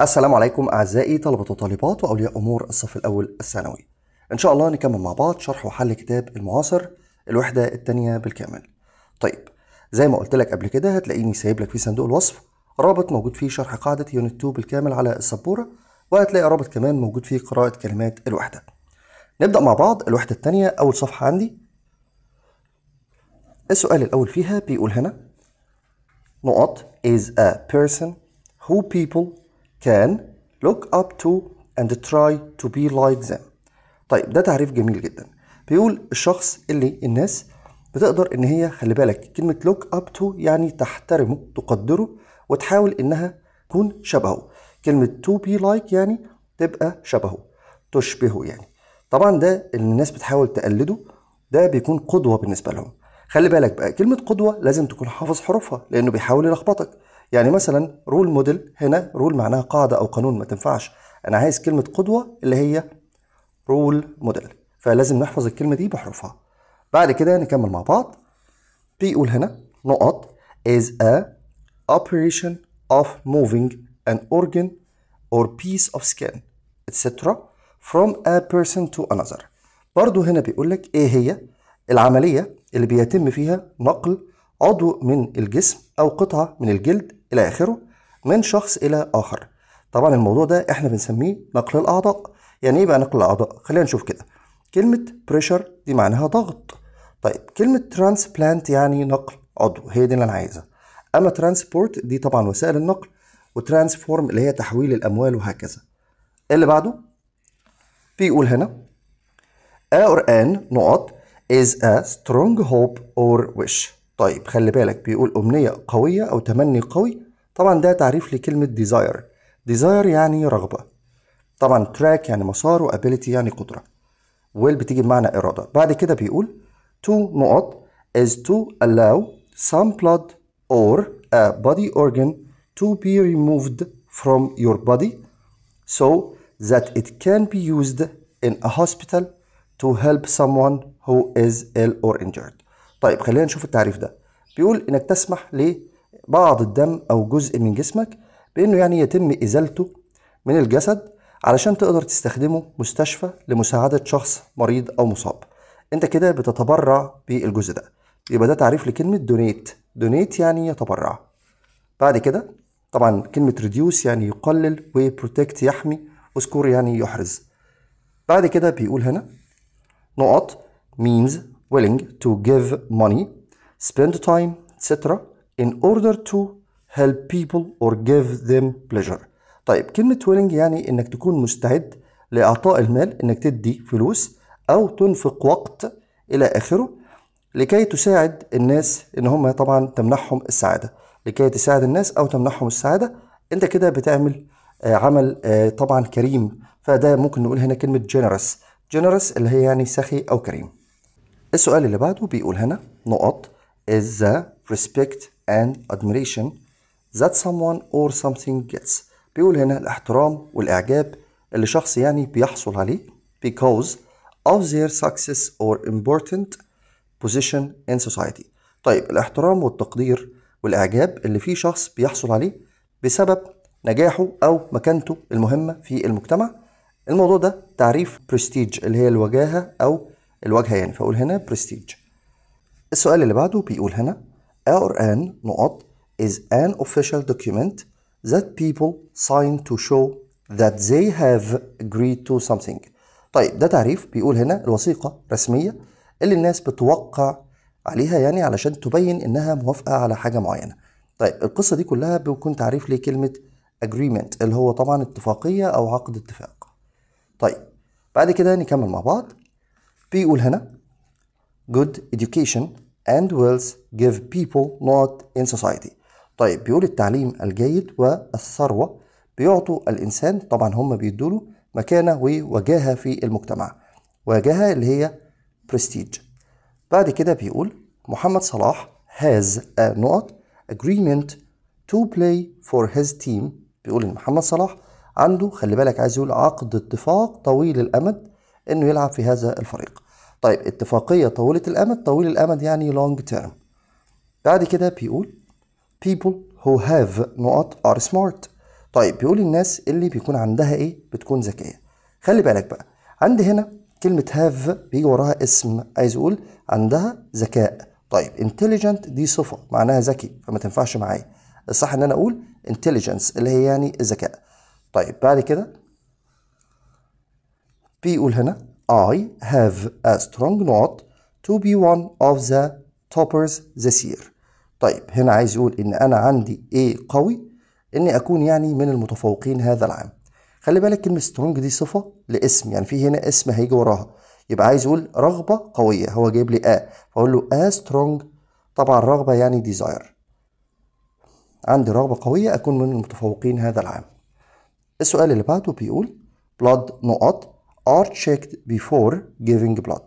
السلام عليكم أعزائي طلبة وطالبات وأولياء أمور الصف الأول الثانوي إن شاء الله نكمل مع بعض شرح وحل كتاب المعاصر الوحدة الثانية بالكامل طيب زي ما قلت لك قبل كده هتلاقيني سايب لك في صندوق الوصف رابط موجود فيه شرح قاعدة يونت 2 بالكامل على السبورة وهتلاقي رابط كمان موجود فيه قراءة كلمات الوحدة نبدأ مع بعض الوحدة الثانية أول صفحة عندي السؤال الأول فيها بيقول هنا نقط is a person who people can look up to and try to be like them طيب ده تعريف جميل جدا بيقول الشخص اللي الناس بتقدر ان هي خلي بالك كلمة look up to يعني تحترمه تقدره وتحاول انها تكون شبهه كلمة to be like يعني تبقى شبهه تشبهه يعني طبعا ده اللي الناس بتحاول تقلده ده بيكون قدوة بالنسبة لهم خلي بالك بقى كلمة قدوة لازم تكون حافظ حروفها لأنه بيحاول يلخبطك يعني مثلا رول موديل هنا رول معناها قاعدة أو قانون ما تنفعش أنا عايز كلمة قدوة اللي هي رول موديل فلازم نحفظ الكلمة دي بحروفها بعد كده نكمل مع بعض بيقول هنا نقط is a operation of moving an organ or piece of skin etc from a person to another برضو هنا بيقول لك ايه هي العملية اللي بيتم فيها نقل عضو من الجسم أو قطعة من الجلد إلى آخره من شخص إلى آخر طبعا الموضوع ده احنا بنسميه نقل الأعضاء يعني إيه بقى نقل الأعضاء؟ خلينا نشوف كده كلمة بريشر دي معناها ضغط طيب كلمة ترانسبلانت يعني نقل عضو هي دي اللي أنا عايزها أما ترانسبورت دي طبعا وسائل النقل وترانسفورم اللي هي تحويل الأموال وهكذا اللي بعده بيقول هنا A ان نقط از ا سترونج هوب اور ويش طيب خلي بالك بيقول أمنية قوية أو تمني قوي طبعا ده تعريف لكلمة desire desire يعني رغبة طبعا track يعني مسار و ability يعني قدرة will بتيجي بمعنى إرادة بعد كده بيقول to نقط is to allow some blood or a body organ to be removed from your body so that it can be used in a hospital to help someone who is ill or injured طيب خلينا نشوف التعريف ده بيقول انك تسمح لبعض الدم او جزء من جسمك بانه يعني يتم ازالته من الجسد علشان تقدر تستخدمه مستشفى لمساعدة شخص مريض او مصاب انت كده بتتبرع بالجزء ده يبقى ده تعريف لكلمة دونيت دونيت يعني يتبرع بعد كده طبعا كلمة ريديوس يعني يقلل وبروتكت يحمي وسكور يعني يحرز بعد كده بيقول هنا نقط means willing to give money, spend time, etc. in order to help people or give them pleasure. طيب كلمة willing يعني إنك تكون مستعد لإعطاء المال إنك تدي فلوس أو تنفق وقت إلى آخره لكي تساعد الناس إن هم طبعا تمنحهم السعادة لكي تساعد الناس أو تمنحهم السعادة أنت كده بتعمل آه، عمل آه، طبعا كريم فده ممكن نقول هنا كلمة generous generous اللي هي يعني سخي أو كريم السؤال اللي بعده بيقول هنا نقط is the respect and admiration that someone or something gets بيقول هنا الاحترام والإعجاب اللي شخص يعني بيحصل عليه because of their success or important position in society طيب الاحترام والتقدير والإعجاب اللي في شخص بيحصل عليه بسبب نجاحه أو مكانته المهمة في المجتمع الموضوع ده تعريف prestige اللي هي الوجاهة أو الواجهه يعني فاقول هنا برستيج السؤال اللي بعده بيقول هنا or an نقط is an official document that people sign to show that they have agreed to something طيب ده تعريف بيقول هنا الوثيقة رسمية اللي الناس بتوقع عليها يعني علشان تبين إنها موافقة على حاجة معينة طيب القصة دي كلها بيكون تعريف لكلمة agreement اللي هو طبعا اتفاقية أو عقد اتفاق طيب بعد كده نكمل مع بعض بيقول هنا good education and wealth give people not in society طيب بيقول التعليم الجيد والثروة بيعطوا الإنسان طبعا هم بيدوا له مكانة ووجاهة في المجتمع وجاهة اللي هي prestige بعد كده بيقول محمد صلاح has a not agreement to play for his team بيقول ان محمد صلاح عنده خلي بالك عايز يقول عقد اتفاق طويل الامد انه يلعب في هذا الفريق طيب اتفاقية طويلة الأمد طويل الأمد يعني long term بعد كده بيقول people who have نقط are smart طيب بيقول الناس اللي بيكون عندها ايه بتكون ذكية خلي بالك بقى عندي هنا كلمة have بيجي وراها اسم عايز يقول عندها ذكاء طيب intelligent دي صفة معناها ذكي فما تنفعش معايا الصح ان انا اقول intelligence اللي هي يعني الذكاء طيب بعد كده بيقول هنا I have a strong not to be one of the toppers this year طيب هنا عايز يقول ان انا عندي ايه قوي اني اكون يعني من المتفوقين هذا العام خلي بالك كلمه strong دي صفه لاسم يعني في هنا اسم هيجي وراها يبقى عايز يقول رغبه قويه هو جايب لي ا فاقول له ا strong طبعا رغبه يعني desire. عندي رغبه قويه اكون من المتفوقين هذا العام السؤال اللي بعده بيقول blood نقط are checked before giving blood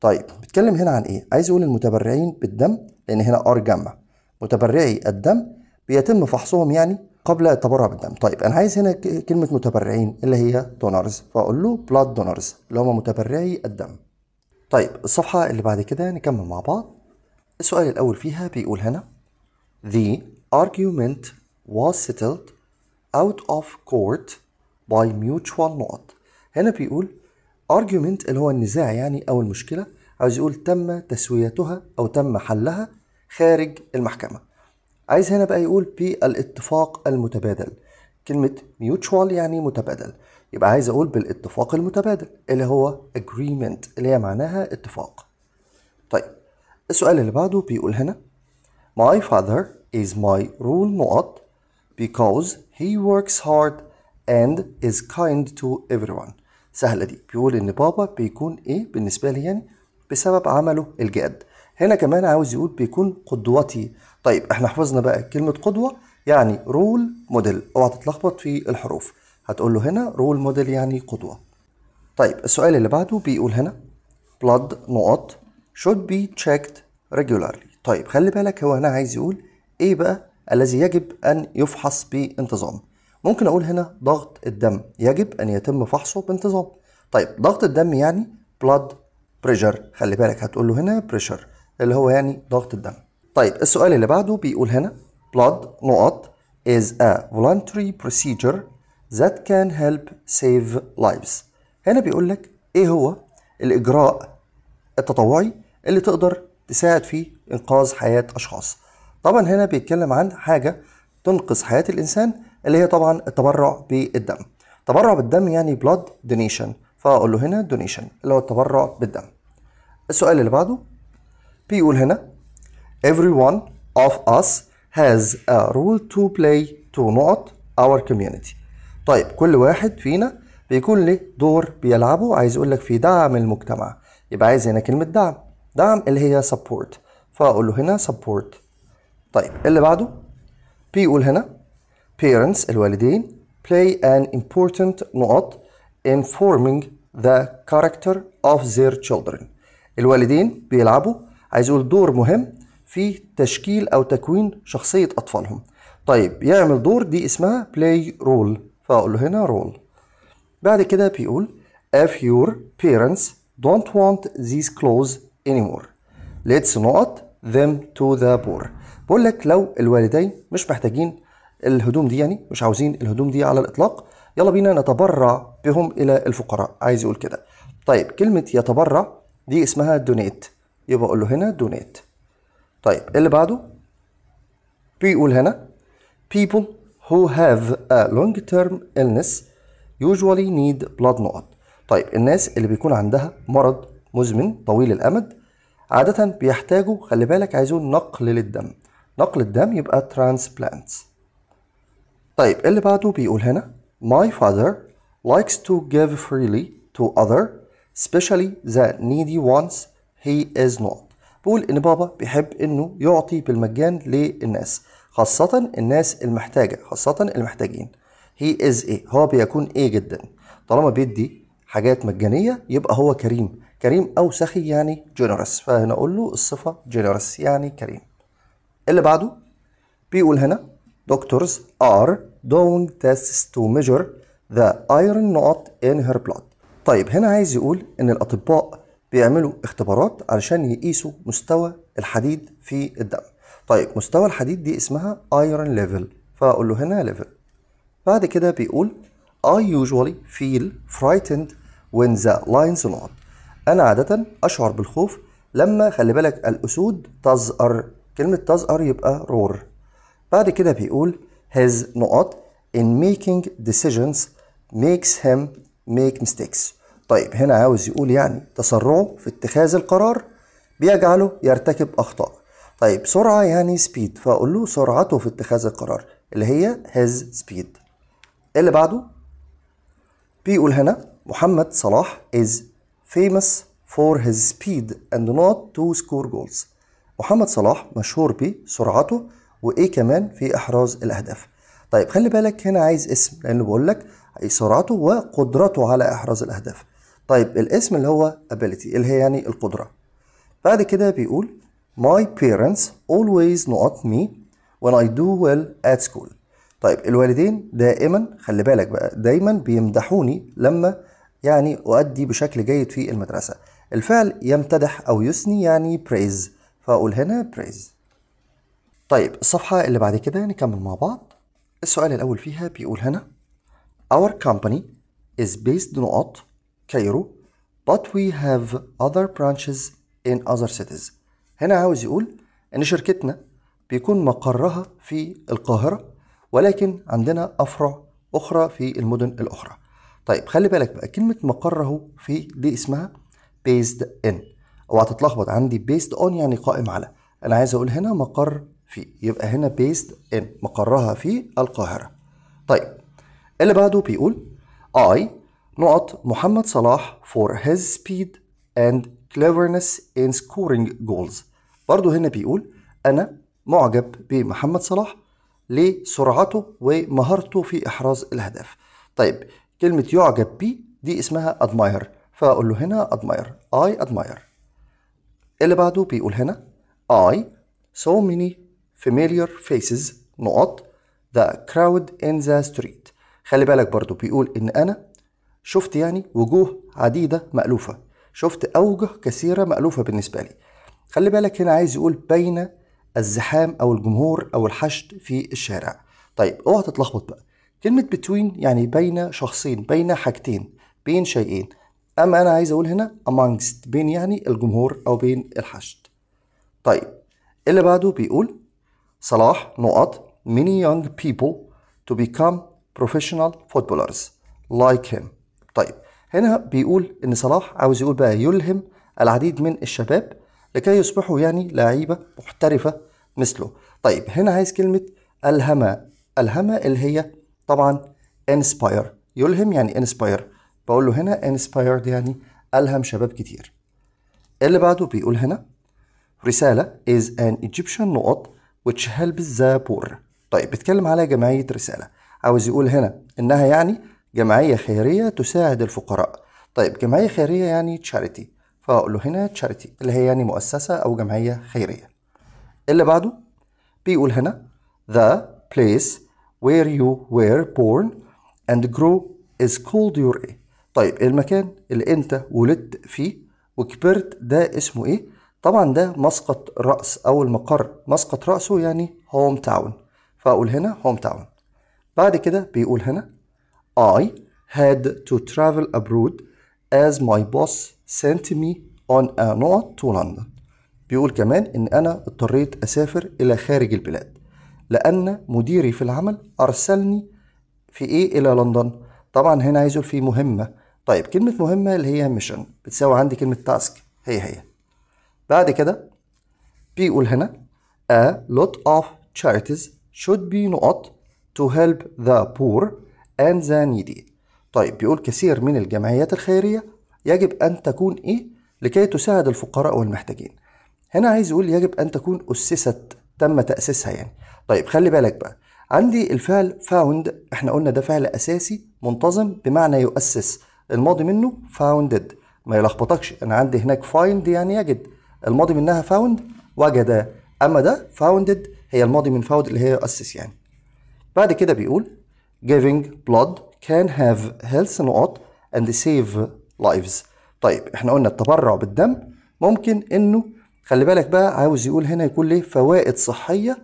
طيب بتكلم هنا عن ايه عايز اقول المتبرعين بالدم لان هنا ار جمع متبرعي الدم بيتم فحصهم يعني قبل التبرع بالدم طيب انا عايز هنا كلمه متبرعين اللي هي دونرز فاقول له بلاد دونرز اللي هم متبرعي الدم طيب الصفحه اللي بعد كده نكمل مع بعض السؤال الاول فيها بيقول هنا the argument was settled out of court by mutual note هنا بيقول argument اللي هو النزاع يعني أو المشكلة عايز يقول تم تسويتها أو تم حلها خارج المحكمة عايز هنا بقى يقول بالاتفاق المتبادل كلمة mutual يعني متبادل يبقى عايز أقول بالاتفاق المتبادل اللي هو agreement اللي هي معناها اتفاق طيب السؤال اللي بعده بيقول هنا My father is my role model because he works hard and is kind to everyone سهلة دي بيقول إن بابا بيكون إيه بالنسبة لي يعني بسبب عمله الجاد هنا كمان عاوز يقول بيكون قدوتي طيب احنا حفظنا بقى كلمة قدوة يعني رول موديل اوعى تتلخبط في الحروف هتقول له هنا رول موديل يعني قدوة طيب السؤال اللي بعده بيقول هنا blood نقط should be checked regularly طيب خلي بالك هو هنا عايز يقول ايه بقى الذي يجب ان يفحص بانتظام ممكن أقول هنا ضغط الدم يجب أن يتم فحصه بانتظام طيب ضغط الدم يعني blood pressure خلي بالك هتقول له هنا pressure اللي هو يعني ضغط الدم طيب السؤال اللي بعده بيقول هنا blood نقط is a voluntary procedure that can help save lives هنا بيقول لك ايه هو الاجراء التطوعي اللي تقدر تساعد في انقاذ حياه اشخاص طبعا هنا بيتكلم عن حاجه تنقذ حياه الانسان اللي هي طبعا التبرع بالدم تبرع بالدم يعني بلاد دونيشن فاقول له هنا دونيشن اللي هو التبرع بالدم السؤال اللي بعده بيقول هنا everyone of us has a role to play to not our community طيب كل واحد فينا بيكون له دور بيلعبه عايز يقول لك في دعم المجتمع يبقى عايز هنا كلمة دعم دعم اللي هي support فأقول له هنا support طيب اللي بعده بيقول هنا parents الوالدين play an important نقط in forming the character of their children الوالدين بيلعبوا عايز يقول دور مهم في تشكيل أو تكوين شخصية أطفالهم طيب يعمل دور دي اسمها play role فأقول له هنا role بعد كده بيقول if your parents don't want these clothes anymore let's not them to the poor بقول لك لو الوالدين مش محتاجين الهدوم دي يعني مش عاوزين الهدوم دي على الإطلاق يلا بينا نتبرع بهم إلى الفقراء عايز يقول كده طيب كلمة يتبرع دي اسمها دونيت يبقى أقول له هنا دونيت طيب اللي بعده بيقول هنا people who have a long term illness usually need blood نقط طيب الناس اللي بيكون عندها مرض مزمن طويل الأمد عادة بيحتاجوا خلي بالك عايزين نقل للدم نقل الدم يبقى transplants طيب اللي بعده بيقول هنا My father likes to give freely to other especially the needy ones he is not بقول إن بابا بيحب إنه يعطي بالمجان للناس خاصة الناس المحتاجة خاصة المحتاجين he is a هو بيكون ايه جدا طالما بيدي حاجات مجانية يبقى هو كريم كريم أو سخي يعني generous فهنا أقول له الصفة generous يعني كريم اللي بعده بيقول هنا Doctors are doing tests to measure the iron not in her blood. طيب هنا عايز يقول إن الأطباء بيعملوا اختبارات علشان يقيسوا مستوى الحديد في الدم. طيب مستوى الحديد دي اسمها iron level فأقول له هنا level. بعد كده بيقول I usually feel frightened when the lines not. أنا عادة أشعر بالخوف لما خلي بالك الأسود تزقر كلمة تزقر يبقى رور بعد كده بيقول his نقط in making decisions makes him make mistakes طيب هنا عاوز يقول يعني تسرعه في اتخاذ القرار بيجعله يرتكب أخطاء طيب سرعة يعني speed فأقول له سرعته في اتخاذ القرار اللي هي his speed اللي بعده بيقول هنا محمد صلاح is famous for his speed and not to score goals محمد صلاح مشهور بسرعته وايه كمان في احراز الاهداف طيب خلي بالك هنا عايز اسم لانه بقول لك سرعته وقدرته على احراز الاهداف طيب الاسم اللي هو ability اللي هي يعني القدره بعد كده بيقول my parents always not me when I do well at school طيب الوالدين دائما خلي بالك بقى دايما بيمدحوني لما يعني أؤدي بشكل جيد في المدرسة الفعل يمتدح أو يثني يعني praise فأقول هنا praise طيب الصفحة اللي بعد كده نكمل مع بعض السؤال الأول فيها بيقول هنا Our company is based نقط Cairo, but we have other branches in other cities هنا عاوز يقول إن شركتنا بيكون مقرها في القاهرة ولكن عندنا أفرع أخرى في المدن الأخرى طيب خلي بالك بقى كلمة مقره في دي اسمها based in اوعى تتلخبط عندي based on يعني قائم على انا عايز اقول هنا مقر في يبقى هنا بيست ان مقرها في القاهرة طيب اللي بعده بيقول I نقط محمد صلاح for his speed and cleverness in scoring goals برضه هنا بيقول أنا معجب بمحمد صلاح لسرعته ومهارته في إحراز الأهداف طيب كلمة يعجب بي دي اسمها admire فأقول له هنا admire I admire اللي بعده بيقول هنا I so many familiar faces نقط the crowd in the street خلي بالك برضو بيقول إن أنا شفت يعني وجوه عديدة مألوفة شفت أوجه كثيرة مألوفة بالنسبة لي خلي بالك هنا عايز يقول بين الزحام أو الجمهور أو الحشد في الشارع طيب اوعى تتلخبط بقى كلمة between يعني بين شخصين بين حاجتين بين شيئين أما أنا عايز أقول هنا amongst بين يعني الجمهور أو بين الحشد طيب اللي بعده بيقول صلاح نقط many young people to become professional footballers like him طيب هنا بيقول ان صلاح عاوز يقول بقى يلهم العديد من الشباب لكي يصبحوا يعني لعيبه محترفه مثله طيب هنا عايز كلمه الهما الهما اللي هي طبعا انسباير يلهم يعني انسباير بقول له هنا انسبايرد يعني الهم شباب كتير اللي بعده بيقول هنا رسالة is an Egyptian نقط وتشهل بالزابور طيب بيتكلم على جمعية رسالة عاوز يقول هنا إنها يعني جمعية خيرية تساعد الفقراء طيب جمعية خيرية يعني تشاريتي فأقول له هنا تشاريتي اللي هي يعني مؤسسة أو جمعية خيرية اللي بعده بيقول هنا the place where you were born and grow is called your A طيب المكان اللي أنت ولدت فيه وكبرت ده اسمه إيه؟ طبعا ده مسقط رأس أو المقر مسقط رأسه يعني هوم تاون فأقول هنا هوم تاون بعد كده بيقول هنا I had to travel abroad as my boss sent me on a note to London بيقول كمان إن أنا اضطريت أسافر إلى خارج البلاد لأن مديري في العمل أرسلني في إيه إلى لندن طبعا هنا عايزه في مهمة طيب كلمة مهمة اللي هي ميشن بتساوي عندي كلمة تاسك هي هي بعد كده بيقول هنا a lot of charities should be not to help the poor and the needy طيب بيقول كثير من الجمعيات الخيرية يجب أن تكون إيه لكي تساعد الفقراء والمحتاجين هنا عايز يقول يجب أن تكون أسست تم تأسيسها يعني طيب خلي بالك بقى عندي الفعل found احنا قلنا ده فعل أساسي منتظم بمعنى يؤسس الماضي منه founded ما يلخبطكش أنا عندي هناك find يعني يجد الماضي منها فاوند وجد اما ده فاوندد هي الماضي من فاوند اللي هي اسس يعني بعد كده بيقول giving blood can have health نقط and save lives طيب احنا قلنا التبرع بالدم ممكن انه خلي بالك بقى عاوز يقول هنا يكون ليه فوائد صحيه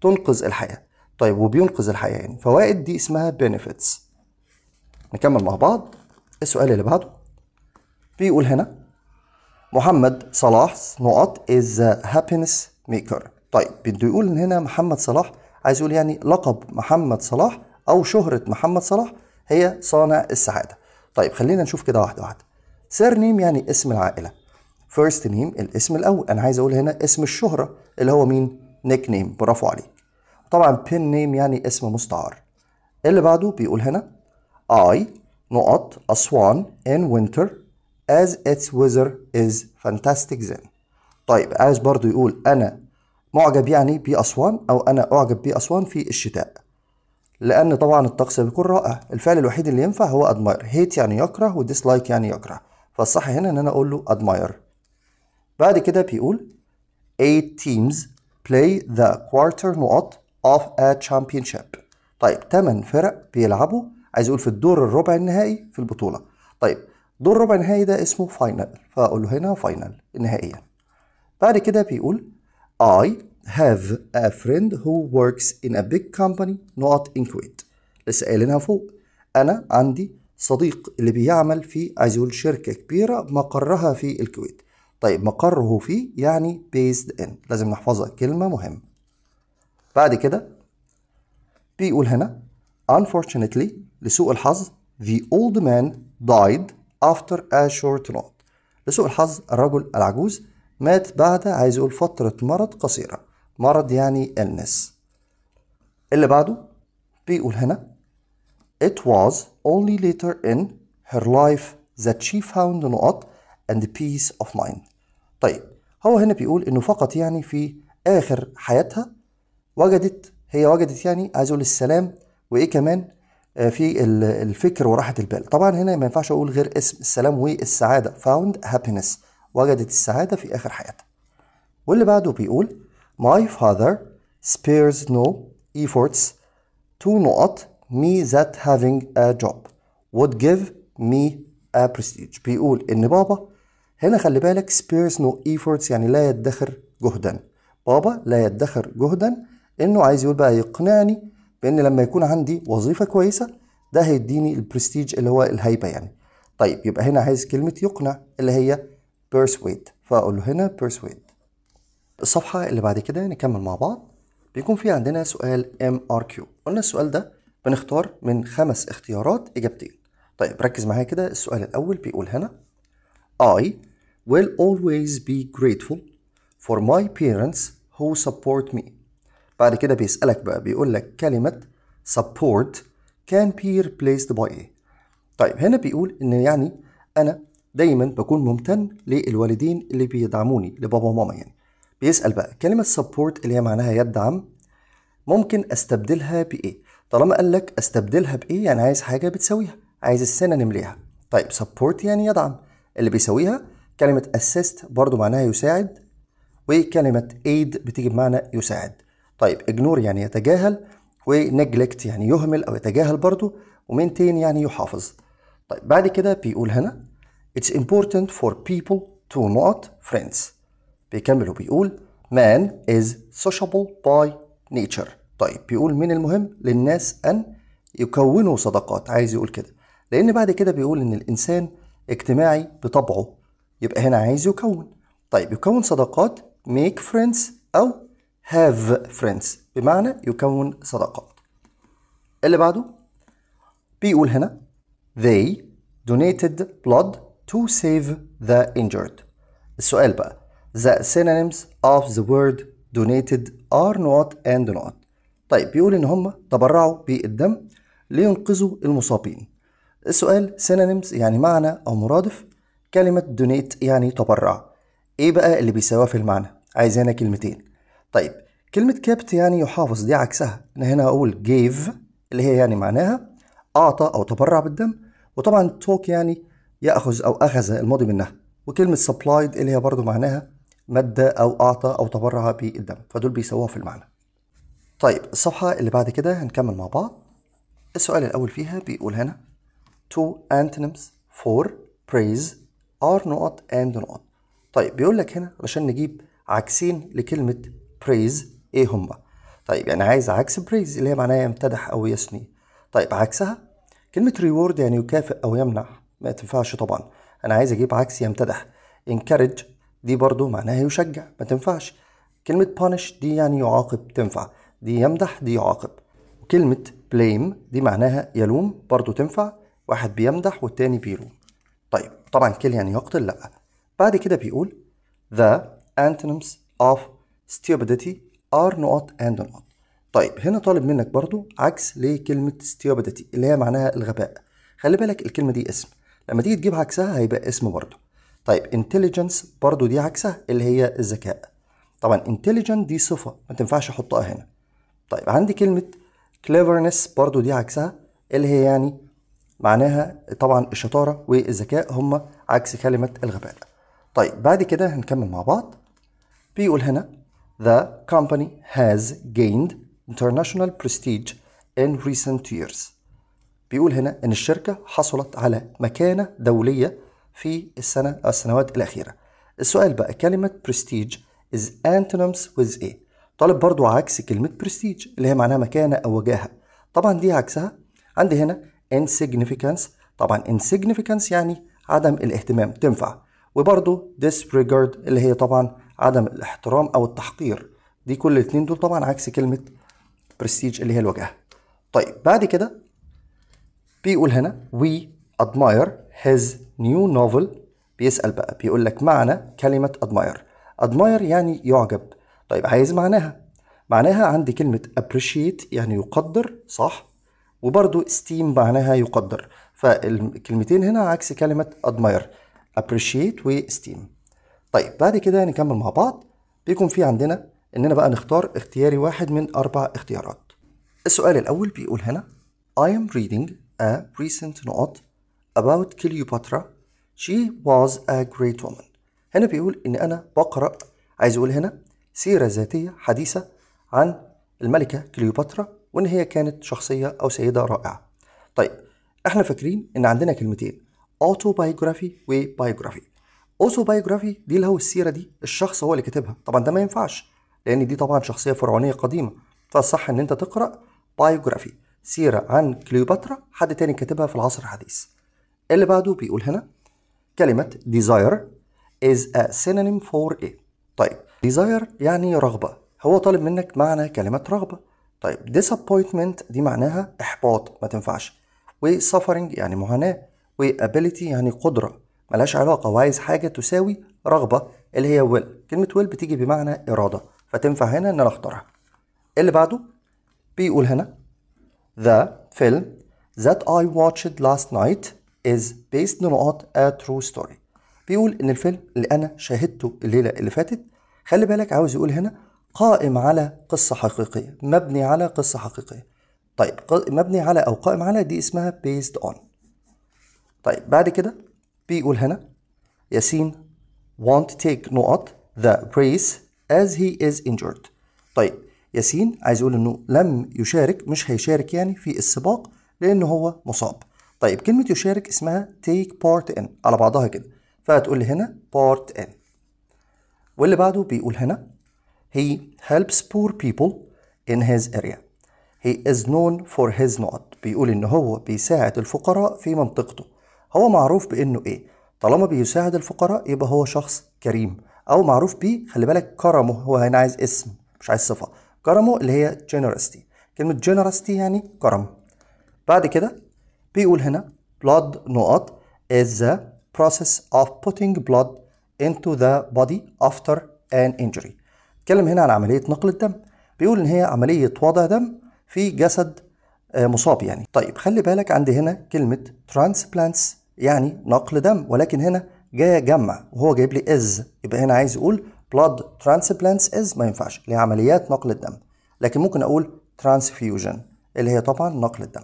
تنقذ الحياه طيب وبينقذ الحياه يعني فوائد دي اسمها benefits نكمل مع بعض السؤال اللي بعده بيقول هنا محمد صلاح نقط از هابينس ميكر طيب بده يقول ان هنا محمد صلاح عايز يقول يعني لقب محمد صلاح او شهرة محمد صلاح هي صانع السعادة طيب خلينا نشوف كده واحدة واحدة سير نيم يعني اسم العائلة فيرست نيم الاسم الاول انا عايز اقول هنا اسم الشهرة اللي هو مين نيك نيم برافو عليك طبعا بين نيم يعني اسم مستعار اللي بعده بيقول هنا اي نقط أسوان ان وينتر as its weather is fantastic then طيب عايز برضو يقول أنا معجب يعني بأسوان أو أنا أعجب بأسوان في الشتاء لأن طبعا الطقس بيكون رائع الفعل الوحيد اللي ينفع هو admire hate يعني يكره وديسلايك يعني يكره فالصح هنا إن أنا أقول له admire بعد كده بيقول eight teams play the quarter نقط of a championship طيب 8 فرق بيلعبوا عايز يقول في الدور الربع النهائي في البطولة طيب دور ربع نهائي ده اسمه فاينل فاقول له هنا فاينل نهائيا بعد كده بيقول I have a friend who works in a big company not in Kuwait لسه قايلينها فوق انا عندي صديق اللي بيعمل في عايز يقول شركه كبيره مقرها في الكويت طيب مقره فيه يعني based in لازم نحفظها كلمه مهمه بعد كده بيقول هنا unfortunately لسوء الحظ the old man died after a short note لسوء الحظ الرجل العجوز مات بعد عايز يقول فترة مرض قصيرة مرض يعني illness اللي بعده بيقول هنا It was only later in her life that she found not and peace of mind طيب هو هنا بيقول انه فقط يعني في اخر حياتها وجدت هي وجدت يعني عايز اقول السلام وايه كمان آه، في الفكر وراحة البال طبعا هنا ما ينفعش أقول غير اسم السلام والسعادة found happiness وجدت السعادة في آخر حياتها واللي بعده بيقول My father spares no efforts to not me that having a job would give me a prestige بيقول إن بابا هنا خلي بالك spares no efforts يعني لا يدخر جهدا بابا لا يدخر جهدا إنه عايز يقول بقى يقنعني بان لما يكون عندي وظيفه كويسه ده هيديني البرستيج اللي هو الهيبه يعني طيب يبقى هنا عايز كلمه يقنع اللي هي persuade فاقول له هنا persuade الصفحه اللي بعد كده نكمل مع بعض بيكون في عندنا سؤال MRQ قلنا السؤال ده بنختار من خمس اختيارات اجابتين طيب ركز معايا كده السؤال الاول بيقول هنا I will always be grateful for my parents who support me بعد كده بيسألك بقى بيقول لك كلمة support can be replaced by إيه؟ طيب هنا بيقول إن يعني أنا دايما بكون ممتن للوالدين اللي بيدعموني لبابا وماما يعني بيسأل بقى كلمة support اللي هي معناها يدعم ممكن أستبدلها بإيه طالما قال لك أستبدلها بإيه يعني عايز حاجة بتساويها عايز السنة ليها طيب support يعني يدعم اللي بيساويها كلمة assist برضو معناها يساعد وكلمة aid بتيجي بمعنى يساعد طيب اجنور يعني يتجاهل ونجلكت يعني يهمل او يتجاهل برضه ومينتين يعني يحافظ طيب بعد كده بيقول هنا It's important for people to not friends بيكمل وبيقول man is sociable by nature طيب بيقول من المهم للناس أن يكونوا صداقات عايز يقول كده لأن بعد كده بيقول إن الإنسان اجتماعي بطبعه يبقى هنا عايز يكون طيب يكون صداقات make friends أو have friends بمعنى يكون صداقات اللي بعده بيقول هنا they donated blood to save the injured السؤال بقى the synonyms of the word donated are not and not طيب بيقول ان هم تبرعوا بالدم لينقذوا المصابين السؤال synonyms يعني معنى او مرادف كلمة donate يعني تبرع ايه بقى اللي بيساويها في المعنى عايزانا كلمتين طيب كلمة كبت يعني يحافظ دي عكسها أنا هنا أقول gave اللي هي يعني معناها أعطى أو تبرع بالدم وطبعا توك يعني يأخذ أو أخذ الماضي منها وكلمة supplied اللي هي برضو معناها مادة أو أعطى أو تبرع بالدم فدول بيسووها في المعنى طيب الصفحة اللي بعد كده هنكمل مع بعض السؤال الأول فيها بيقول هنا two antonyms for praise are not and not طيب بيقول لك هنا علشان نجيب عكسين لكلمة بريز ايه هما طيب يعني عايز عكس بريز اللي هي معناها يمتدح او يثني طيب عكسها كلمة ريورد يعني يكافئ او يمنع ما تنفعش طبعا انا عايز اجيب عكس يمتدح encourage دي برضو معناها يشجع ما تنفعش كلمة بانش دي يعني يعاقب تنفع دي يمدح دي يعاقب وكلمة بليم دي معناها يلوم برضو تنفع واحد بيمدح والتاني بيلوم طيب طبعا كل يعني يقتل لا بعد كده بيقول the antonyms of stupidity are not and not طيب هنا طالب منك برضو عكس لكلمة stupidity اللي هي معناها الغباء خلي بالك الكلمة دي اسم لما تيجي تجيب عكسها هيبقى اسم برضو طيب intelligence برضو دي عكسها اللي هي الذكاء طبعا intelligent دي صفة ما تنفعش احطها هنا طيب عندي كلمة cleverness برضو دي عكسها اللي هي يعني معناها طبعا الشطارة والذكاء هما عكس كلمة الغباء طيب بعد كده هنكمل مع بعض بيقول هنا The company has gained international prestige in recent years. بيقول هنا إن الشركة حصلت على مكانة دولية في السنة أو السنوات الأخيرة. السؤال بقى كلمة prestige is antonyms with a. طالب برضو عكس كلمة prestige اللي هي معناها مكانة أو وجاهة. طبعا دي عكسها عندي هنا insignificance طبعا insignificance يعني عدم الاهتمام تنفع وبرضو disregard اللي هي طبعا عدم الاحترام او التحقير دي كل الاثنين دول طبعا عكس كلمه برستيج اللي هي الوجاهه طيب بعد كده بيقول هنا وي ادماير هيز نيو نوفل بيسال بقى بيقول لك معنى كلمه ادماير ادماير يعني يعجب طيب عايز معناها معناها عندي كلمه ابريشيت يعني يقدر صح وبرده ستيم معناها يقدر فالكلمتين هنا عكس كلمه ادماير ابريشيت واستيم طيب بعد كده نكمل مع بعض بيكون في عندنا اننا بقى نختار اختياري واحد من اربع اختيارات السؤال الاول بيقول هنا I am reading a recent note about Cleopatra she was a great woman هنا بيقول ان انا بقرأ عايز اقول هنا سيرة ذاتية حديثة عن الملكة كليوباترا وان هي كانت شخصية او سيدة رائعة طيب احنا فاكرين ان عندنا كلمتين autobiography وبيography بايوجرافي دي اللي هو السيره دي الشخص هو اللي كاتبها طبعا ده ما ينفعش لان دي طبعا شخصيه فرعونيه قديمه فالصح ان انت تقرا بايوجرافي سيره عن كليوباترا حد تاني كاتبها في العصر الحديث اللي بعده بيقول هنا كلمه ديزاير is a synonym for ايه طيب desire يعني رغبة هو طالب منك معنى كلمة رغبة طيب disappointment دي معناها إحباط ما تنفعش و suffering يعني معاناة و ability يعني قدرة ملهاش علاقة وعايز حاجة تساوي رغبة اللي هي will كلمة will بتيجي بمعنى إرادة فتنفع هنا إن أنا أختارها اللي بعده بيقول هنا The film that I watched last night is based on a true story بيقول إن الفيلم اللي أنا شاهدته الليلة اللي فاتت خلي بالك عاوز يقول هنا قائم على قصة حقيقية مبني على قصة حقيقية طيب مبني على أو قائم على دي اسمها based on طيب بعد كده بيقول هنا ياسين won't take نقط the race as he is injured طيب ياسين عايز يقول انه لم يشارك مش هيشارك يعني في السباق لان هو مصاب طيب كلمة يشارك اسمها take part in على بعضها كده فهتقول لي هنا part in واللي بعده بيقول هنا he helps poor people in his area he is known for his نقط بيقول ان هو بيساعد الفقراء في منطقته هو معروف بانه ايه طالما بيساعد الفقراء يبقى هو شخص كريم او معروف بيه خلي بالك كرمه هو هنا عايز اسم مش عايز صفه كرمه اللي هي جينيرستي كلمه جينيرستي يعني كرم بعد كده بيقول هنا blood نقط is the process of putting blood into the body after an injury اتكلم هنا عن عمليه نقل الدم بيقول ان هي عمليه وضع دم في جسد آه، مصاب يعني طيب خلي بالك عندي هنا كلمه transplants يعني نقل دم ولكن هنا جاي جمع وهو جايب لي از يبقى هنا عايز يقول blood transplants از ما ينفعش اللي هي عمليات نقل الدم لكن ممكن اقول transfusion اللي هي طبعا نقل الدم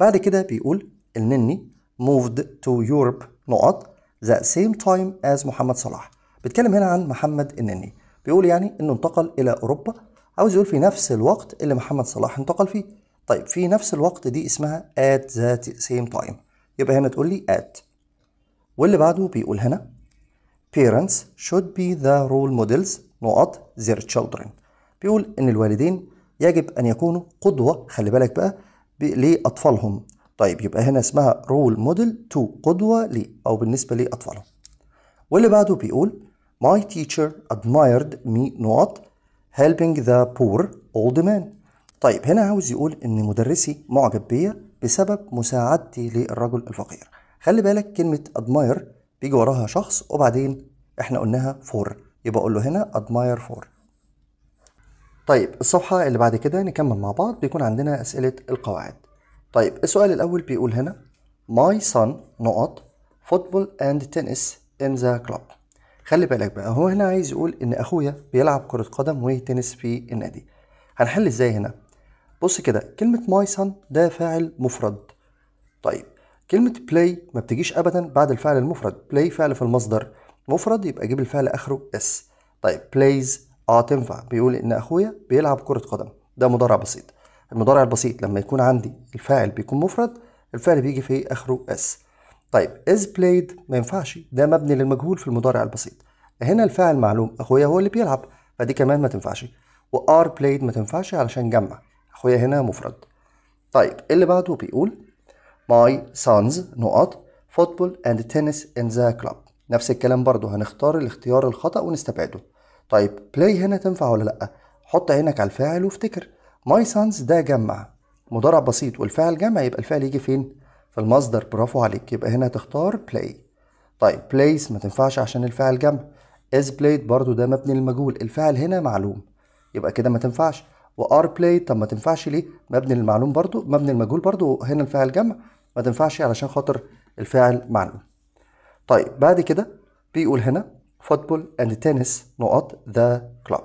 بعد كده بيقول النني moved to Europe نقط the same time as محمد صلاح بيتكلم هنا عن محمد النني بيقول يعني انه انتقل الى اوروبا عاوز يقول في نفس الوقت اللي محمد صلاح انتقل فيه طيب في نفس الوقت دي اسمها at the same time يبقى هنا تقول لي at واللي بعده بيقول هنا parents should be the role models نقط their children بيقول ان الوالدين يجب ان يكونوا قدوه خلي بالك بقى لاطفالهم طيب يبقى هنا اسمها role model to قدوه لي او بالنسبه لاطفالهم واللي بعده بيقول my teacher admired me not helping the poor old man طيب هنا عاوز يقول ان مدرسي معجب بيا بسبب مساعدتي للرجل الفقير خلي بالك كلمة أدماير بيجي وراها شخص وبعدين احنا قلناها فور يبقى أقول له هنا أدماير فور طيب الصفحة اللي بعد كده نكمل مع بعض بيكون عندنا أسئلة القواعد طيب السؤال الأول بيقول هنا My son نقط football and tennis in the club خلي بالك بقى هو هنا عايز يقول إن أخويا بيلعب كرة قدم وتنس في النادي هنحل إزاي هنا بص كده كلمة ماي سان ده فاعل مفرد طيب كلمة بلاي ما بتجيش أبدا بعد الفعل المفرد بلاي فعل في المصدر مفرد يبقى جيب الفعل آخره اس طيب بلايز اه تنفع بيقول إن أخويا بيلعب كرة قدم ده مضارع بسيط المضارع البسيط لما يكون عندي الفاعل بيكون مفرد الفعل بيجي في آخره اس طيب از بلايد ما ينفعش ده مبني للمجهول في المضارع البسيط هنا الفاعل معلوم أخويا هو اللي بيلعب فدي كمان ما تنفعش وار بلايد ما تنفعش علشان جمع أخويا هنا مفرد طيب اللي بعده بيقول my sons نقط football and tennis in the club نفس الكلام برضو هنختار الاختيار الخطأ ونستبعده طيب play هنا تنفع ولا لأ حط عينك على الفاعل وافتكر my sons ده جمع مضارع بسيط والفعل جمع يبقى الفعل يجي فين في المصدر برافو عليك يبقى هنا تختار play طيب plays ما تنفعش عشان الفعل جمع is played برضو ده مبني للمجهول الفعل هنا معلوم يبقى كده ما تنفعش وار بلاي طب ما تنفعش ليه مبني للمعلوم برضو مبني المجهول برضو هنا الفاعل جمع ما تنفعش علشان خاطر الفاعل معلوم طيب بعد كده بيقول هنا فوتبول اند تنس نقط ذا كلوب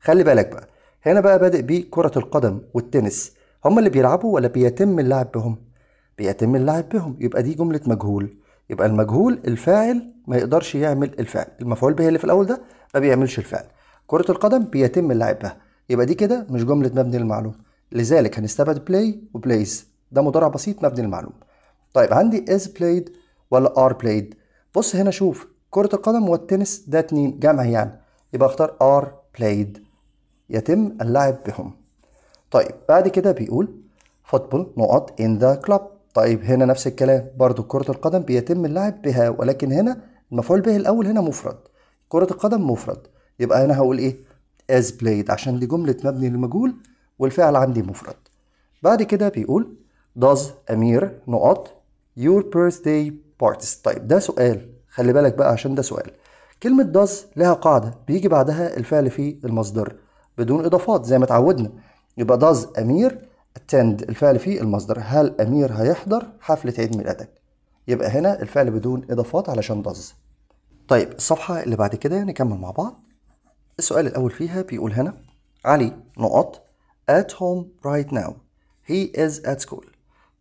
خلي بالك بقى هنا بقى بادئ بكرة القدم والتنس هما اللي بيلعبوا ولا بيتم اللعب بهم بيتم اللعب بهم يبقى دي جملة مجهول يبقى المجهول الفاعل ما يقدرش يعمل الفعل المفعول به اللي في الاول ده ما بيعملش الفعل كرة القدم بيتم اللعب بها يبقى دي كده مش جملة مبني للمعلوم لذلك هنستبعد بلاي وبلايز ده مضارع بسيط مبني للمعلوم طيب عندي از بلايد ولا ار بلايد بص هنا شوف كرة القدم والتنس ده اتنين جمع يعني يبقى اختار ار بلايد يتم اللعب بهم طيب بعد كده بيقول فوتبول نقط ان ذا club طيب هنا نفس الكلام برضو كرة القدم بيتم اللعب بها ولكن هنا المفعول به الأول هنا مفرد كرة القدم مفرد يبقى هنا هقول إيه as played عشان دي جملة مبني للمجهول والفعل عندي مفرد بعد كده بيقول does أمير نقط your birthday parties طيب ده سؤال خلي بالك بقى عشان ده سؤال كلمة does لها قاعدة بيجي بعدها الفعل في المصدر بدون إضافات زي ما اتعودنا يبقى does أمير attend الفعل في المصدر هل أمير هيحضر حفلة عيد ميلادك يبقى هنا الفعل بدون إضافات علشان does طيب الصفحة اللي بعد كده نكمل مع بعض السؤال الأول فيها بيقول هنا علي نقط at home right now he is at school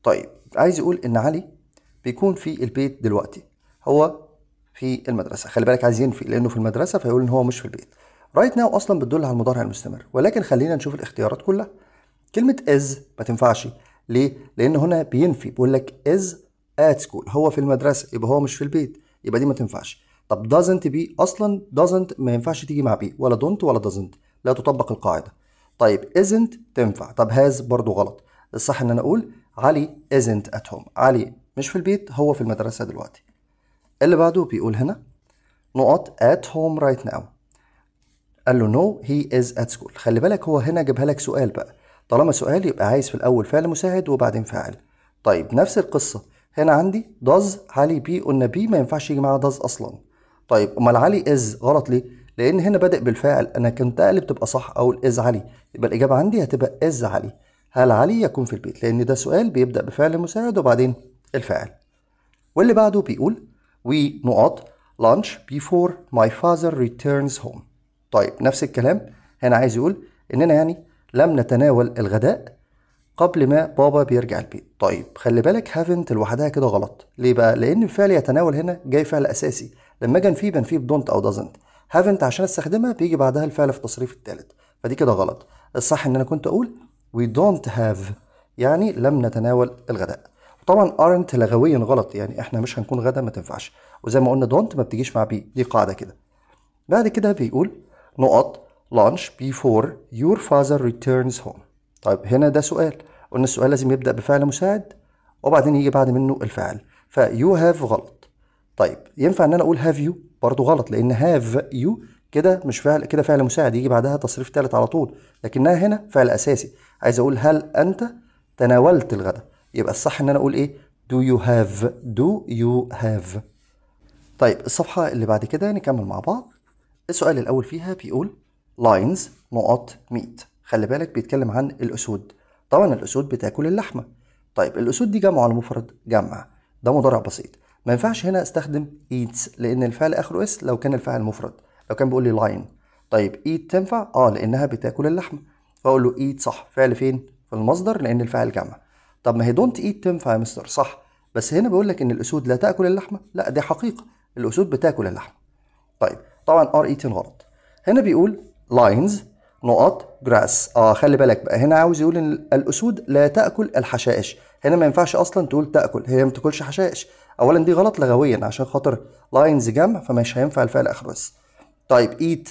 طيب عايز يقول إن علي بيكون في البيت دلوقتي هو في المدرسة خلي بالك عايز ينفي لأنه في المدرسة فيقول إن هو مش في البيت right now أصلا بتدل على المضارع المستمر ولكن خلينا نشوف الاختيارات كلها كلمة از ما تنفعش ليه؟ لأن هنا بينفي بيقول لك از at school هو في المدرسة يبقى هو مش في البيت يبقى دي ما تنفعش طب doesn't be اصلا doesn't ما ينفعش تيجي مع be ولا don't ولا doesn't لا تطبق القاعده طيب isn't تنفع طب has برضو غلط الصح ان انا اقول علي isn't at home علي مش في البيت هو في المدرسه دلوقتي اللي بعده بيقول هنا نقط at home right now قال له no he is at school خلي بالك هو هنا جابها لك سؤال بقى طالما سؤال يبقى عايز في الاول فعل مساعد وبعدين فاعل طيب نفس القصه هنا عندي does علي بي قلنا بي ما ينفعش يجي معاها does اصلا طيب امال علي از غلط ليه؟ لان هنا بادئ بالفاعل انا كنت اقلب تبقى صح اقول از علي يبقى الاجابه عندي هتبقى از علي هل علي يكون في البيت لان ده سؤال بيبدا بفعل مساعد وبعدين الفاعل واللي بعده بيقول وي نقط لانش before my father returns home طيب نفس الكلام هنا عايز يقول اننا يعني لم نتناول الغداء قبل ما بابا بيرجع البيت طيب خلي بالك هافنت لوحدها كده غلط ليه بقى لان الفعل يتناول هنا جاي فعل اساسي لما اجي انفيه بنفيه بدونت او دازنت هافنت عشان استخدمها بيجي بعدها الفعل في التصريف الثالث فدي كده غلط الصح ان انا كنت اقول وي دونت هاف يعني لم نتناول الغداء طبعا ارنت لغويا غلط يعني احنا مش هنكون غدا ما تنفعش وزي ما قلنا دونت ما بتجيش مع بي دي قاعده كده بعد كده بيقول نقط لانش بيفور يور فازر ريتيرنز هوم طيب هنا ده سؤال قلنا السؤال لازم يبدا بفعل مساعد وبعدين يجي بعد منه الفعل فيو هاف غلط طيب ينفع ان انا اقول هاف يو برضه غلط لان هاف يو كده مش فعل كده فعل مساعد يجي بعدها تصريف ثالث على طول لكنها هنا فعل اساسي عايز اقول هل انت تناولت الغداء يبقى الصح ان انا اقول ايه دو يو هاف دو يو هاف طيب الصفحة اللي بعد كده نكمل مع بعض السؤال الأول فيها بيقول لاينز نقط ميت خلي بالك بيتكلم عن الأسود طبعا الأسود بتاكل اللحمة طيب الأسود دي جمع على مفرد؟ جمع ده مضارع بسيط ما ينفعش هنا استخدم eats لان الفعل اخره اس لو كان الفعل مفرد لو كان بيقول لي لاين طيب eat تنفع اه لانها بتاكل اللحمه فاقول له eat صح فعل فين في المصدر لان الفعل جمع طب ما هي دونت ايت تنفع يا مستر صح بس هنا بيقول لك ان الاسود لا تاكل اللحمه لا دي حقيقه الاسود بتاكل اللحمه طيب طبعا ار ايتين غلط هنا بيقول لاينز نقط جراس اه خلي بالك بقى هنا عاوز يقول ان الاسود لا تاكل الحشائش هنا ما ينفعش اصلا تقول تاكل هي ما بتاكلش حشائش اولا دي غلط لغويا عشان خاطر لاينز جمع فمش هينفع الفعل اخره بس طيب ايت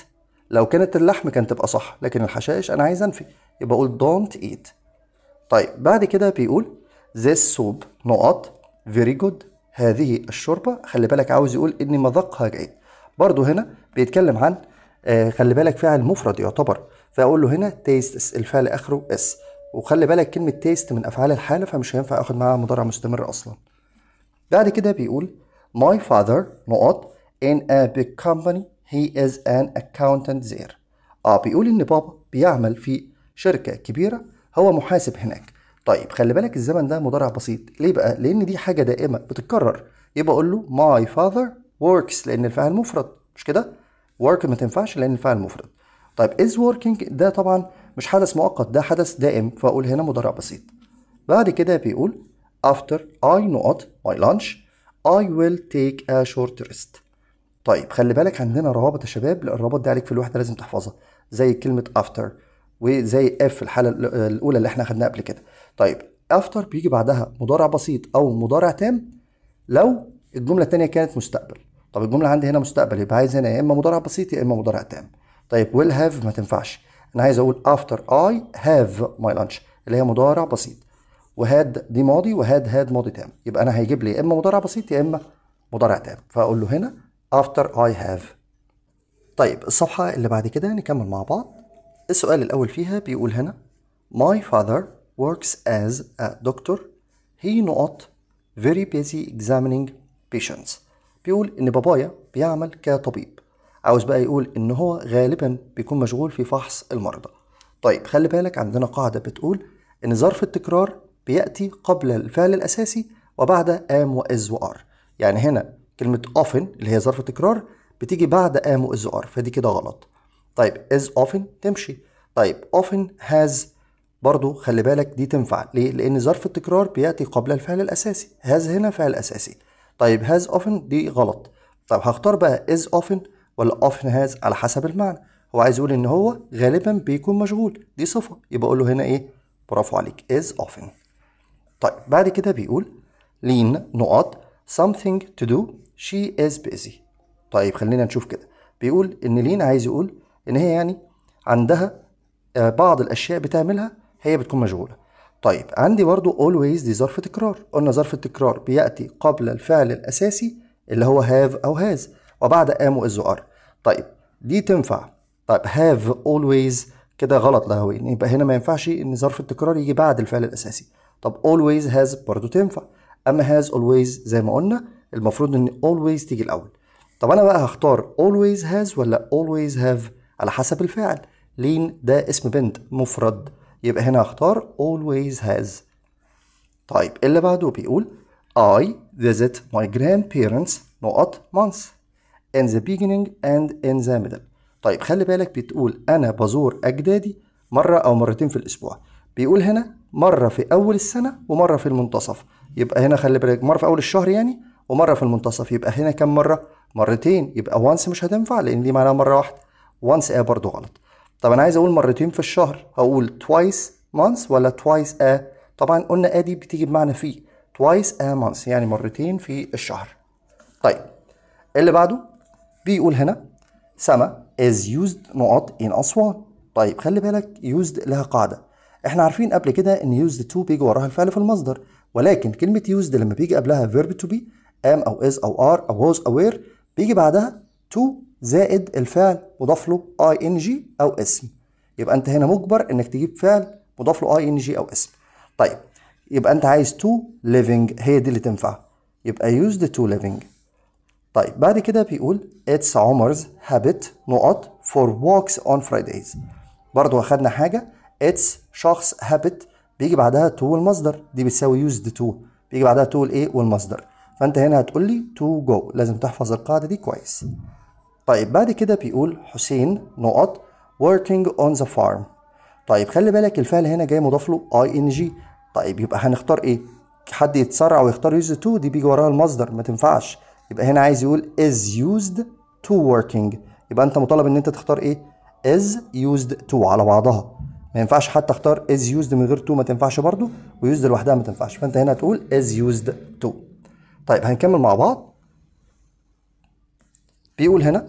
لو كانت اللحم كانت تبقى صح لكن الحشائش انا عايز انفي يبقى اقول دونت ايت طيب بعد كده بيقول this soup نقط very good هذه الشوربة خلي بالك عاوز يقول إن مذاقها جيد برضو هنا بيتكلم عن آه، خلي بالك فعل مفرد يعتبر فاقول له هنا تيست الفعل اخره اس وخلي بالك كلمه تيست من افعال الحاله فمش هينفع اخد معاها مضارع مستمر اصلا بعد كده بيقول my father نقط in a big company he is an accountant there اه بيقول ان بابا بيعمل في شركه كبيره هو محاسب هناك طيب خلي بالك الزمن ده مضارع بسيط ليه بقى لان دي حاجه دائمه بتتكرر يبقى اقول له my father works لان الفعل مفرد مش كده work ما تنفعش لان الفعل مفرد طيب is working ده طبعا مش حدث مؤقت ده حدث دائم فأقول هنا مضارع بسيط بعد كده بيقول after I not my lunch I will take a short rest طيب خلي بالك عندنا روابط يا شباب الروابط دي عليك في الوحدة لازم تحفظها زي كلمة after وزي اف في الحالة الأولى اللي احنا خدناها قبل كده طيب after بيجي بعدها مضارع بسيط أو مضارع تام لو الجملة التانية كانت مستقبل طب الجملة عندي هنا مستقبل يبقى عايز هنا يا إما مضارع بسيط يا إما مضارع تام طيب ويل هاف ما تنفعش انا عايز اقول افتر اي هاف ماي لانش اللي هي مضارع بسيط وهاد دي ماضي وهاد هاد ماضي تام يبقى انا هيجيب لي يا اما مضارع بسيط يا اما مضارع تام فاقول له هنا افتر اي هاف طيب الصفحه اللي بعد كده نكمل مع بعض السؤال الاول فيها بيقول هنا my father works as a doctor he not very busy examining patients بيقول ان بابايا بيعمل كطبيب عاوز بقى يقول ان هو غالبا بيكون مشغول في فحص المرضى طيب خلي بالك عندنا قاعدة بتقول ان ظرف التكرار بيأتي قبل الفعل الأساسي وبعد am وإز وار يعني هنا كلمة often اللي هي ظرف التكرار بتيجي بعد am وإز وار فدي كده غلط طيب is often تمشي طيب often has برضو خلي بالك دي تنفع ليه؟ لأن ظرف التكرار بيأتي قبل الفعل الأساسي has هنا فعل أساسي طيب has often دي غلط طب هختار بقى is often ولا often has على حسب المعنى هو عايز يقول ان هو غالبا بيكون مشغول دي صفه يبقى اقول له هنا ايه برافو عليك is often طيب بعد كده بيقول لين نقط something to do she is busy طيب خلينا نشوف كده بيقول ان لين عايز يقول ان هي يعني عندها آه، بعض الاشياء بتعملها هي بتكون مشغوله طيب عندي برضو always دي ظرف تكرار قلنا ظرف التكرار بياتي قبل الفعل الاساسي اللي هو have او has وبعد ام واز ار طيب دي تنفع طيب هاف اولويز كده غلط لهوي يعني يبقى هنا ما ينفعش ان ظرف التكرار يجي بعد الفعل الاساسي طب اولويز هاز برضو تنفع اما هاز اولويز زي ما قلنا المفروض ان اولويز تيجي الاول طب انا بقى هختار اولويز هاز ولا اولويز هاف على حسب الفعل لين ده اسم بنت مفرد يبقى هنا هختار always has طيب اللي بعده بيقول I visit my grandparents not months in the beginning and in the middle طيب خلي بالك بتقول أنا بزور أجدادي مرة أو مرتين في الأسبوع بيقول هنا مرة في أول السنة ومرة في المنتصف يبقى هنا خلي بالك مرة في أول الشهر يعني ومرة في المنتصف يبقى هنا كم مرة؟ مرتين يبقى وانس مش هتنفع لأن دي معناها مرة واحدة وانس ايه برضو غلط طب أنا عايز أقول مرتين في الشهر هقول twice months ولا twice a طبعا قلنا ادي دي بتيجي بمعنى في twice a month يعني مرتين في الشهر طيب اللي بعده بيقول هنا سما is used نقط in أسوان طيب خلي بالك used لها قاعدة احنا عارفين قبل كده ان used to بيجي وراها الفعل في المصدر ولكن كلمة used لما بيجي قبلها verb to be am أو is أو are أو was أو بيجي بعدها to زائد الفعل مضاف له ing أو اسم يبقى انت هنا مجبر انك تجيب فعل مضاف له ing أو اسم طيب يبقى انت عايز to living هي دي اللي تنفع يبقى used to living طيب بعد كده بيقول it's عمر's habit نقط for walks on Fridays برضو أخدنا حاجة it's شخص habit بيجي بعدها to والمصدر دي بتساوي used to بيجي بعدها to الايه والمصدر فأنت هنا هتقول لي to go لازم تحفظ القاعدة دي كويس طيب بعد كده بيقول حسين نقط working on the farm طيب خلي بالك الفعل هنا جاي مضاف له ing طيب يبقى هنختار ايه حد يتسرع ويختار يوز تو دي بيجي وراها المصدر ما تنفعش يبقى هنا عايز يقول is used to working يبقى انت مطالب ان انت تختار ايه is used to على بعضها ما ينفعش حتى اختار is used من غير to ما تنفعش برضو ويوزد لوحدها ما تنفعش فانت هنا هتقول is used to طيب هنكمل مع بعض بيقول هنا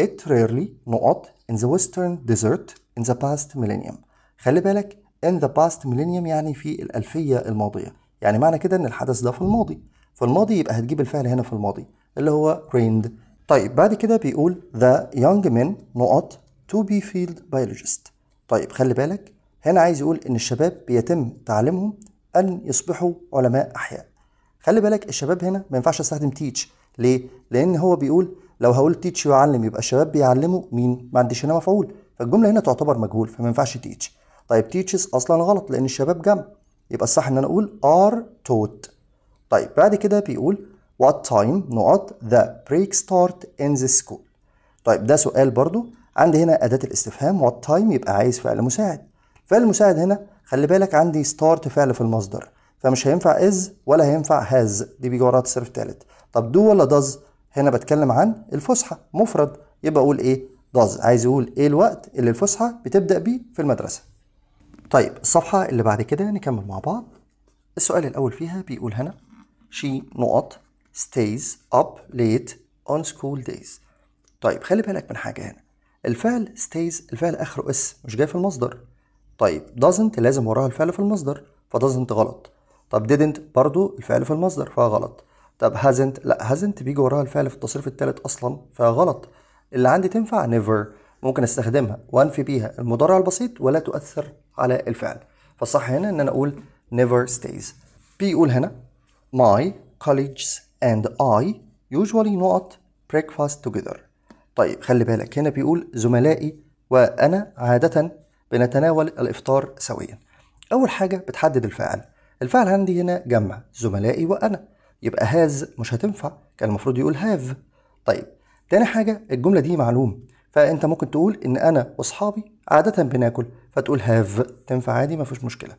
it rarely نقط in the western desert in the past millennium خلي بالك in the past millennium يعني في الألفية الماضية يعني معنى كده ان الحدث ده في الماضي في الماضي يبقى هتجيب الفعل هنا في الماضي اللي هو trained طيب بعد كده بيقول the young men نقط to be field biologist طيب خلي بالك هنا عايز يقول ان الشباب بيتم تعليمهم ان يصبحوا علماء احياء خلي بالك الشباب هنا ما ينفعش استخدم تيتش ليه لان هو بيقول لو هقول تيتش يعلم يبقى الشباب بيعلموا مين ما عنديش هنا مفعول فالجمله هنا تعتبر مجهول فما ينفعش تيتش طيب تيتشز اصلا غلط لان الشباب جمع يبقى الصح ان انا اقول ار توت طيب بعد كده بيقول what time نقط the break start in the school طيب ده سؤال برضو عندي هنا أداة الاستفهام what time يبقى عايز فعل مساعد فعل مساعد هنا خلي بالك عندي start فعل في المصدر فمش هينفع is ولا هينفع has دي بيجي وراها تصرف تالت طب do ولا does هنا بتكلم عن الفسحة مفرد يبقى أقول إيه does عايز يقول إيه الوقت اللي الفسحة بتبدأ بيه في المدرسة طيب الصفحة اللي بعد كده نكمل مع بعض السؤال الأول فيها بيقول هنا شي نقط stays up late on school days طيب خلي بالك من حاجة هنا الفعل stays الفعل آخره اس مش جاي في المصدر طيب doesn't لازم وراها الفعل في المصدر doesn't غلط طب didn't برضو الفعل في المصدر فغلط طب hasn't لا hasn't بيجي وراها الفعل في التصريف الثالث أصلا فغلط اللي عندي تنفع never ممكن استخدمها وانفي بيها المضارع البسيط ولا تؤثر على الفعل فالصح هنا ان انا اقول never stays بيقول هنا My colleagues and I usually not breakfast together طيب خلي بالك هنا بيقول زملائي وأنا عادة بنتناول الإفطار سويا أول حاجة بتحدد الفاعل الفاعل عندي هنا جمع زملائي وأنا يبقى هاز مش هتنفع كان المفروض يقول هاف طيب تاني حاجة الجملة دي معلوم فأنت ممكن تقول إن أنا وأصحابي عادة بناكل فتقول هاف تنفع عادي مفيش مشكلة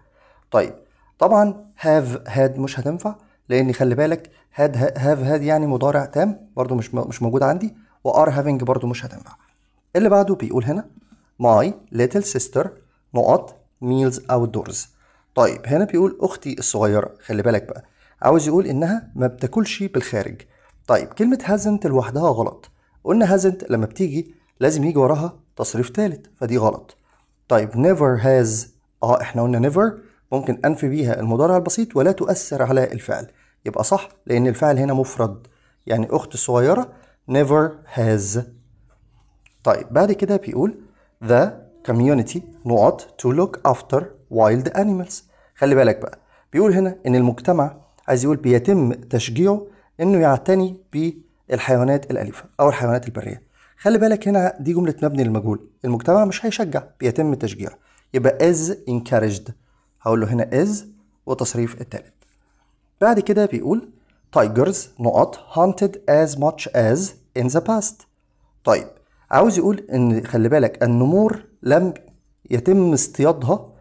طيب طبعا هاف هاد مش هتنفع لان خلي بالك هاد هاف هاد يعني مضارع تام برضو مش مش موجود عندي وار هافينج برضو مش هتنفع اللي بعده بيقول هنا ماي ليتل سيستر نقط ميلز اوت دورز طيب هنا بيقول اختي الصغيره خلي بالك بقى عاوز يقول انها ما بتاكلش بالخارج طيب كلمه هازنت لوحدها غلط قلنا هازنت لما بتيجي لازم يجي وراها تصريف ثالث فدي غلط طيب نيفر هاز اه احنا قلنا نيفر ممكن انفي بيها المضارع البسيط ولا تؤثر على الفعل يبقى صح لأن الفعل هنا مفرد يعني أخت صغيرة never has طيب بعد كده بيقول the community نقط to look after wild animals خلي بالك بقى بيقول هنا إن المجتمع عايز يقول بيتم تشجيعه إنه يعتني بالحيوانات الأليفة أو الحيوانات البرية خلي بالك هنا دي جملة مبني للمجهول المجتمع مش هيشجع بيتم تشجيعه يبقى is encouraged هقول له هنا is وتصريف التالت بعد كده بيقول tigers نقط hunted as much as in the past طيب عاوز يقول ان خلي بالك النمور لم يتم اصطيادها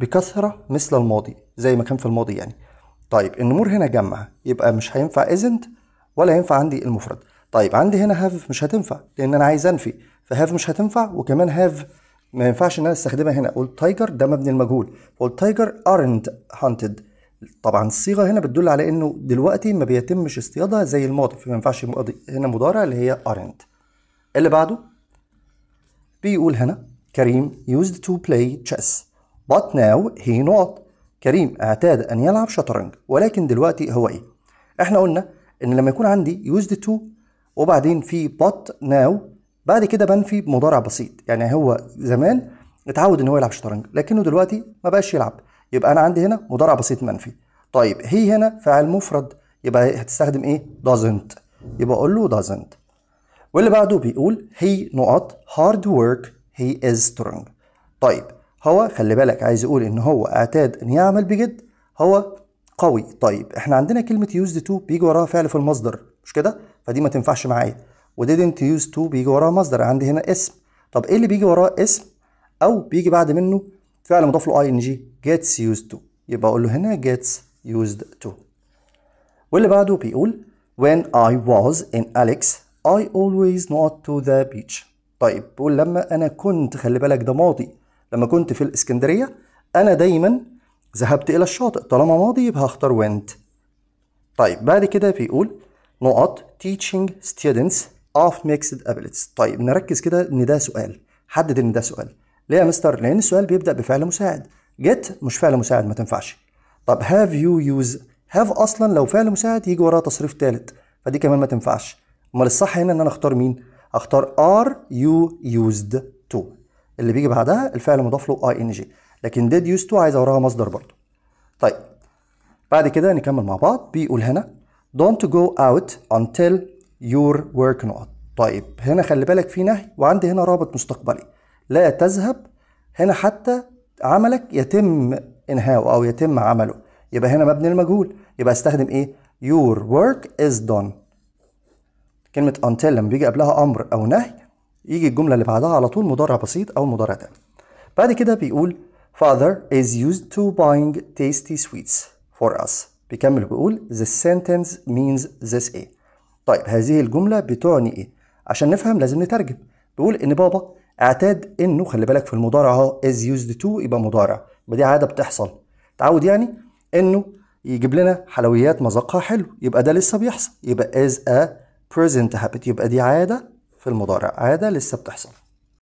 بكثرة مثل الماضي زي ما كان في الماضي يعني طيب النمور هنا جمع يبقى مش هينفع isn't ولا هينفع عندي المفرد طيب عندي هنا have مش هتنفع لان انا عايز انفي فهاف مش هتنفع وكمان have ما ينفعش ان انا استخدمها هنا قلت تايجر ده مبني المجهول قلت تايجر aren't hunted طبعا الصيغه هنا بتدل على انه دلوقتي ما بيتمش اصطيادها زي الماضي فما ينفعش هنا مضارع اللي هي ارنت اللي بعده بيقول هنا كريم used to play chess but now he not كريم اعتاد ان يلعب شطرنج ولكن دلوقتي هو ايه احنا قلنا ان لما يكون عندي used to وبعدين في but now بعد كده بنفي بمضارع بسيط يعني هو زمان اتعود ان هو يلعب شطرنج لكنه دلوقتي ما بقاش يلعب يبقى انا عندي هنا مضارع بسيط منفي طيب هي هنا فعل مفرد يبقى هتستخدم ايه doesn't يبقى اقول له doesn't واللي بعده بيقول هي نقط hard work he is strong طيب هو خلي بالك عايز يقول ان هو اعتاد ان يعمل بجد هو قوي طيب احنا عندنا كلمه يوزد تو بيجي وراها فعل في المصدر مش كده فدي ما تنفعش معايا وديدنت يوز تو بيجي وراها مصدر عندي هنا اسم طب ايه اللي بيجي وراه اسم او بيجي بعد منه فعل مضاف له ing gets used to يبقى اقول له هنا gets used to واللي بعده بيقول when I was in Alex I always not to the beach طيب بيقول لما انا كنت خلي بالك ده ماضي لما كنت في الاسكندريه انا دايما ذهبت الى الشاطئ طالما ماضي يبقى هختار went طيب بعد كده بيقول نقط teaching students of mixed abilities طيب نركز كده ان ده سؤال حدد ان ده سؤال ليه يا مستر؟ لأن السؤال بيبدأ بفعل مساعد get مش فعل مساعد ما تنفعش طب have you use have أصلا لو فعل مساعد يجي وراه تصريف ثالث فدي كمان ما تنفعش أمال الصح هنا إن أنا أختار مين؟ أختار are you used to اللي بيجي بعدها الفعل مضاف له ing لكن did used to عايز وراها مصدر برضه طيب بعد كده نكمل مع بعض بيقول هنا don't go out until your work not طيب هنا خلي بالك في نهي وعندي هنا رابط مستقبلي لا تذهب هنا حتى عملك يتم انهاؤه او يتم عمله يبقى هنا مبني المجهول يبقى استخدم ايه your work is done كلمة until لما بيجي قبلها أمر أو نهي يجي الجملة اللي بعدها على طول مضارع بسيط أو مضارع تام بعد كده بيقول father is used to buying tasty sweets for us بيكمل بيقول the sentence means this a طيب هذه الجملة بتعني إيه عشان نفهم لازم نترجم بيقول إن بابا اعتاد انه خلي بالك في المضارع اهو از يوزد تو يبقى مضارع يبقى دي عاده بتحصل تعود يعني انه يجيب لنا حلويات مذاقها حلو يبقى ده لسه بيحصل يبقى از ا present habit يبقى دي عاده في المضارع عاده لسه بتحصل